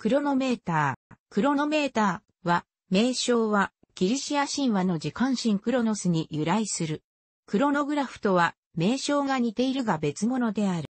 クロノメーター。クロノメーターは、名称は、ギリシア神話の時間神クロノスに由来する。クロノグラフとは、名称が似ているが別物である。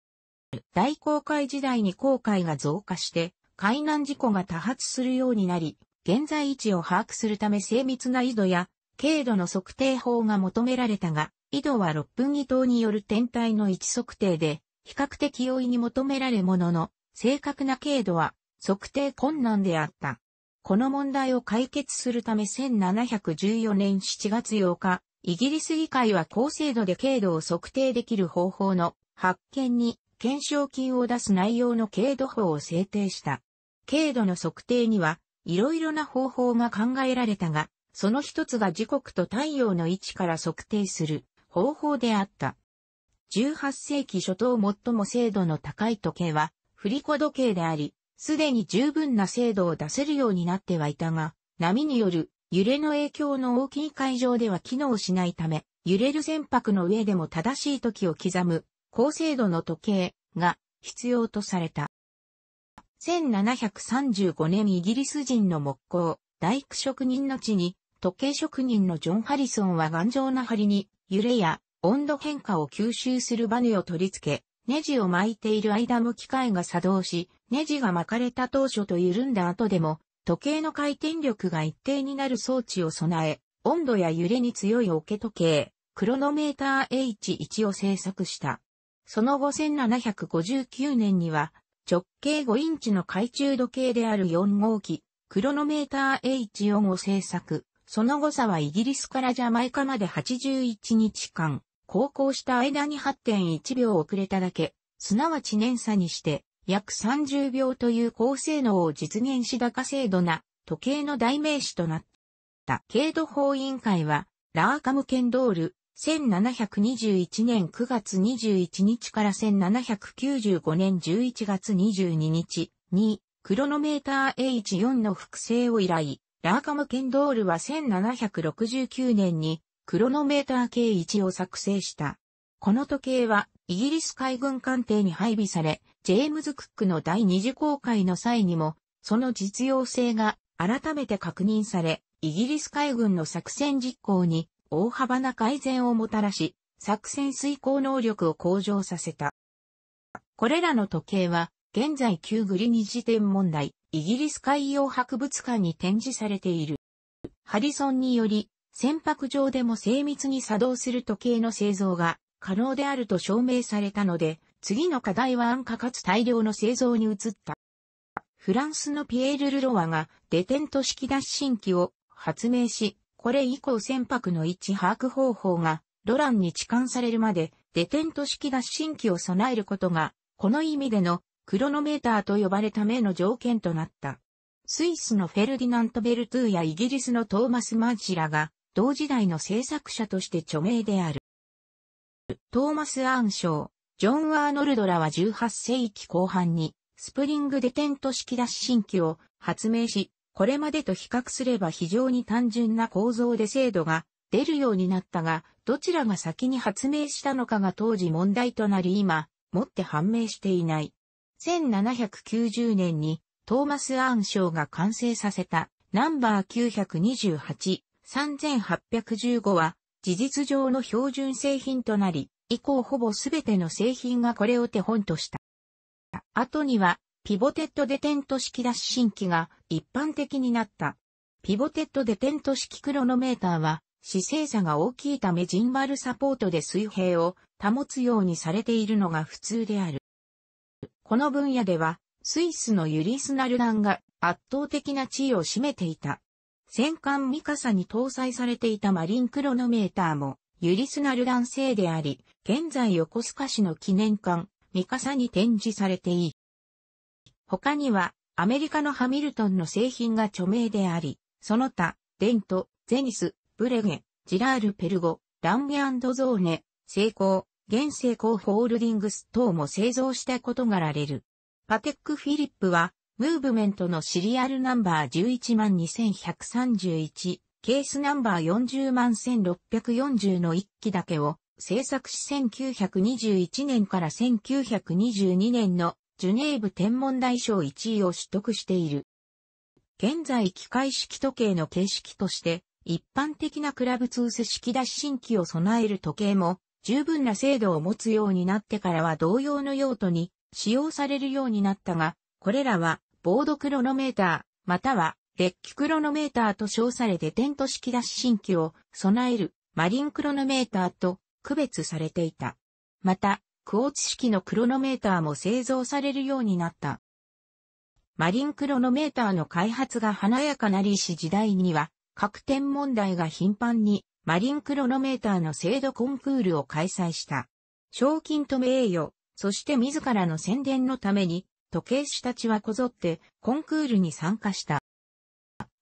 大航海時代に航海が増加して、海難事故が多発するようになり、現在位置を把握するため精密な緯度や、経度の測定法が求められたが、緯度は6分儀等による天体の位置測定で、比較的容易に求められものの、正確な経度は測定困難であった。この問題を解決するため1714年7月8日、イギリス議会は高精度で軽度を測定できる方法の発見に検証金を出す内容の軽度法を制定した。軽度の測定には、いろいろな方法が考えられたが、その一つが時刻と太陽の位置から測定する方法であった。18世紀初頭最も精度の高い時計は、振り子時計であり、すでに十分な精度を出せるようになってはいたが、波による揺れの影響の大きい海上では機能しないため、揺れる船舶の上でも正しい時を刻む高精度の時計が必要とされた。1735年イギリス人の木工、大工職人の地に、時計職人のジョン・ハリソンは頑丈な針に揺れや温度変化を吸収するバネを取り付け、ネジを巻いている間も機械が作動し、ネジが巻かれた当初と緩んだ後でも、時計の回転力が一定になる装置を備え、温度や揺れに強い桶時計、クロノメーター H1 を製作した。その後1759年には、直径5インチの懐中時計である4号機、クロノメーター H4 を製作。その誤差はイギリスからジャマイカまで81日間、航行した間に8.1秒遅れただけ、すなわち年差にして、約30秒という高性能を実現し高精度な時計の代名詞となった。経度法委員会は、ラーカムケンドール、1721年9月21日から1795年11月22日に、クロノメーター H4 の複製を依頼。ラーカムケンドールは1769年にクロノメーター計1を作成した。この時計はイギリス海軍艦艇に配備され、ジェームズ・クックの第二次航海の際にも、その実用性が改めて確認され、イギリス海軍の作戦実行に大幅な改善をもたらし、作戦遂行能力を向上させた。これらの時計は、現在旧グリニジ天問題、イギリス海洋博物館に展示されている。ハリソンにより、船舶上でも精密に作動する時計の製造が可能であると証明されたので、次の課題は安価かつ大量の製造に移った。フランスのピエール・ルロワがデテント式脱進機を発明し、これ以降船舶の位置把握方法がロランに置換されるまでデテント式脱進機を備えることが、この意味でのクロノメーターと呼ばれた目の条件となった。スイスのフェルディナント・ベルトゥーやイギリスのトーマス・マンシラが同時代の制作者として著名である。トーマス・アーンショー、ジョン・アーノルドらは18世紀後半に、スプリングデテント式脱進機を発明し、これまでと比較すれば非常に単純な構造で精度が出るようになったが、どちらが先に発明したのかが当時問題となり今、もって判明していない。1790年にトーマス・アーンショーが完成させたナンバー928 3815は事実上の標準製品となり、以降ほぼすべての製品がこれを手本とした。後には、ピボテッドデテント式脱進機が一般的になった。ピボテッドデテント式クロノメーターは、姿勢差が大きいためジンバルサポートで水平を保つようにされているのが普通である。この分野では、スイスのユリスナルダンが圧倒的な地位を占めていた。戦艦ミカサに搭載されていたマリンクロノメーターも、ユリスナル男性であり、現在横須賀市の記念館、ミカサに展示されていい。他には、アメリカのハミルトンの製品が著名であり、その他、デント、ゼニス、ブレゲ、ジラール・ペルゴ、ランゲゾーネ、セイコー、現セイコーホールディングス等も製造したことがられる。パテック・フィリップは、ムーブメントのシリアルナンバー112,131、ケースナンバー401,640の1機だけを制作し1921年から1922年のジュネーブ天文台賞1位を取得している。現在機械式時計の形式として一般的なクラブツース式し新機を備える時計も十分な精度を持つようになってからは同様の用途に使用されるようになったが、これらはボードクロノメーター、または、デッキクロノメーターと称されてント式脱進機を備えるマリンクロノメーターと区別されていた。また、クォーツ式のクロノメーターも製造されるようになった。マリンクロノメーターの開発が華やかなりし時代には、各点問題が頻繁にマリンクロノメーターの制度コンクールを開催した。賞金と名誉、そして自らの宣伝のために時計師たちはこぞってコンクールに参加した。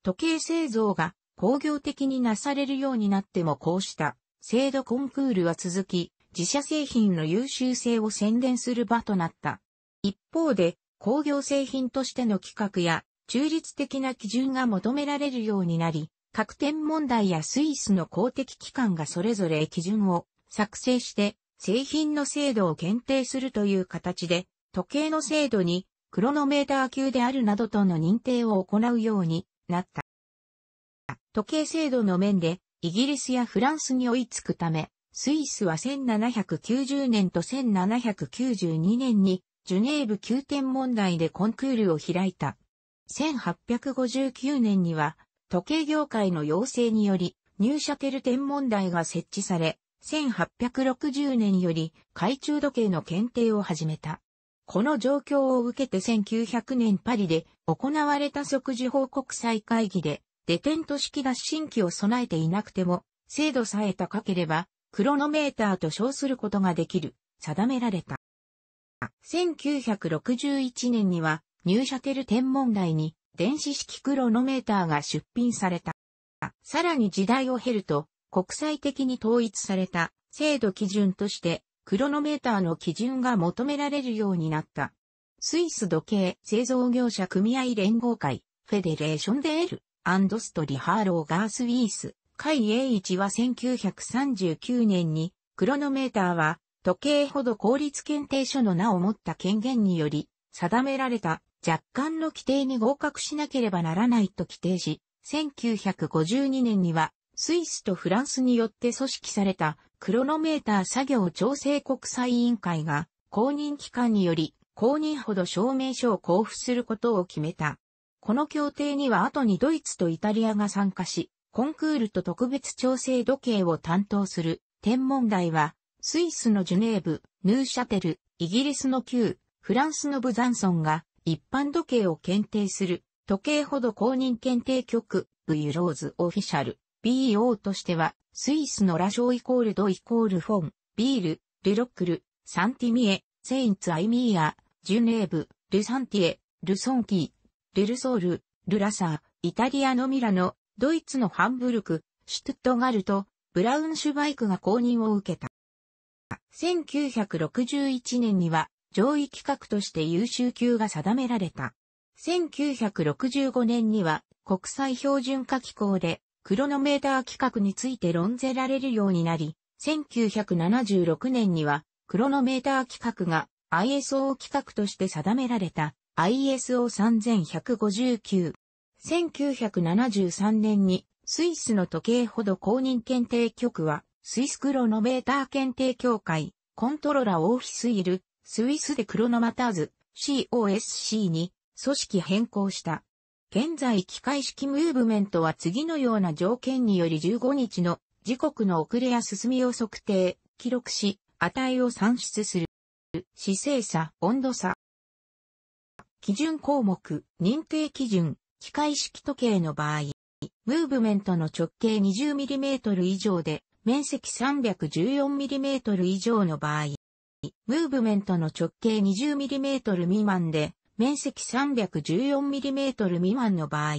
時計製造が工業的になされるようになってもこうした制度コンクールは続き、自社製品の優秀性を宣伝する場となった。一方で、工業製品としての企画や中立的な基準が求められるようになり、各店問題やスイスの公的機関がそれぞれ基準を作成して製品の精度を検定するという形で時計の精度にクロノメーター級であるなどとの認定を行うようになった。時計制度の面でイギリスやフランスに追いつくため、スイスは1790年と1792年にジュネーブ9点問題でコンクールを開いた。1859年には時計業界の要請により入社テル天文台が設置され、1860年より懐中時計の検定を始めた。この状況を受けて1900年パリで行われた即時報告再会議で、デテント式脱進機を備えていなくても、精度さえ高ければ、クロノメーターと称することができる、定められた。1961年には、ニューシャテル天文台に電子式クロノメーターが出品された。さらに時代を経ると、国際的に統一された制度基準としてクロノメーターの基準が求められるようになった。スイス時計製造業者組合連合会、フェデレーションデール、アンドストリハーローガースウィース、会英一は1939年に、クロノメーターは、時計ほど効率検定書の名を持った権限により、定められた若干の規定に合格しなければならないと規定し、1952年には、スイスとフランスによって組織されたクロノメーター作業調整国際委員会が公認機関により公認ほど証明書を交付することを決めた。この協定には後にドイツとイタリアが参加し、コンクールと特別調整時計を担当する天文台は、スイスのジュネーブ、ヌーシャテル、イギリスの旧、フランスのブザンソンが一般時計を検定する時計ほど公認検定局、ブユローズオフィシャル、BO としてはスイスのラショーイコールドイコールフォン、ビール、ルロックル、サンティミエ、セインツアイミーア、ジュネーブ、ルサンティエ、ルソンキー、ルルソール、ルラサー、イタリアのミラノ、ドイツのハンブルク、シュトゥットガルト、ブラウンシュバイクが公認を受けた。1961年には上位規格として優秀級が定められた。1965年には国際標準化機構でクロノメーター規格について論ぜられるようになり、1976年には、クロノメーター規格が ISO 規格として定められた ISO3159。1973年にスイスの時計ほど公認検定局はスイスクロノメーター検定協会コントロラオーフィスイルスイスでクロノマターズ COSC に組織変更した。現在機械式ムーブメントは次のような条件により15日の時刻の遅れや進みを測定、記録し、値を算出する。姿勢差、温度差。基準項目、認定基準、機械式時計の場合、ムーブメントの直径 20mm 以上で、面積 314mm 以上の場合、ムーブメントの直径 20mm 未満で、面積 314mm 未満の場合、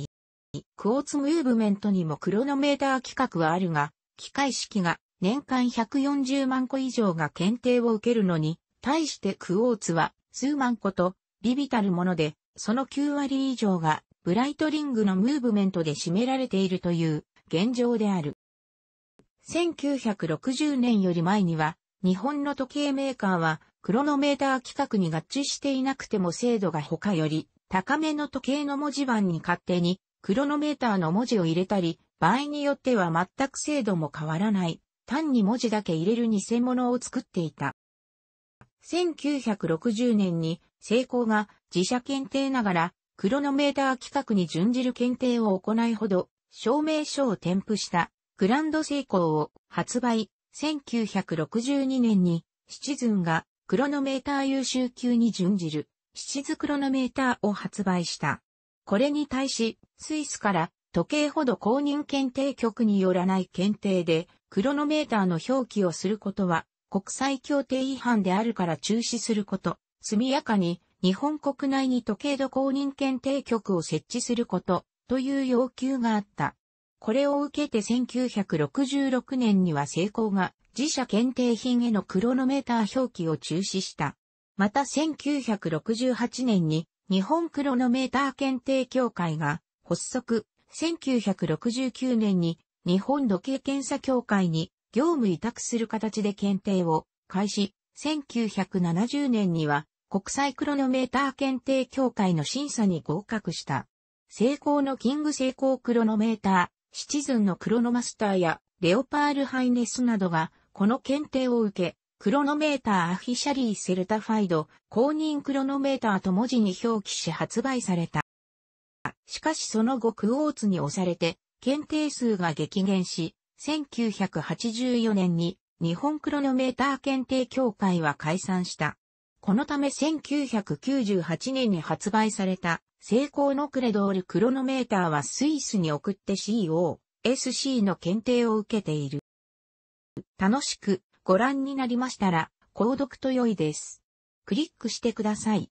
クォーツムーブメントにもクロノメーター規格はあるが、機械式が年間140万個以上が検定を受けるのに、対してクォーツは数万個とビビたるもので、その9割以上がブライトリングのムーブメントで占められているという現状である。1960年より前には、日本の時計メーカーはクロノメーター規格に合致していなくても精度が他より高めの時計の文字盤に勝手にクロノメーターの文字を入れたり、場合によっては全く精度も変わらない、単に文字だけ入れる偽物を作っていた。1960年に成功が自社検定ながらクロノメーター規格に準じる検定を行いほど証明書を添付したグランド成功を発売1962年にシチズンがクロノメーター優秀級に準じる、シズクロノメーターを発売した。これに対し、スイスから時計ほど公認検定局によらない検定で、クロノメーターの表記をすることは、国際協定違反であるから中止すること、速やかに日本国内に時計度公認検定局を設置すること、という要求があった。これを受けて1966年には成功が自社検定品へのクロノメーター表記を中止した。また1968年に日本クロノメーター検定協会が発足、1969年に日本時計検査協会に業務委託する形で検定を開始、1970年には国際クロノメーター検定協会の審査に合格した。成功のキング成功クロノメーター。シチズンのクロノマスターやレオパールハイネスなどがこの検定を受け、クロノメーターアフィシャリーセルタファイド公認クロノメーターと文字に表記し発売された。しかしその後クオーツに押されて検定数が激減し、1984年に日本クロノメーター検定協会は解散した。このため1998年に発売された成功のクレドールクロノメーターはスイスに送って CO、SC の検定を受けている。楽しくご覧になりましたら、購読と良いです。クリックしてください。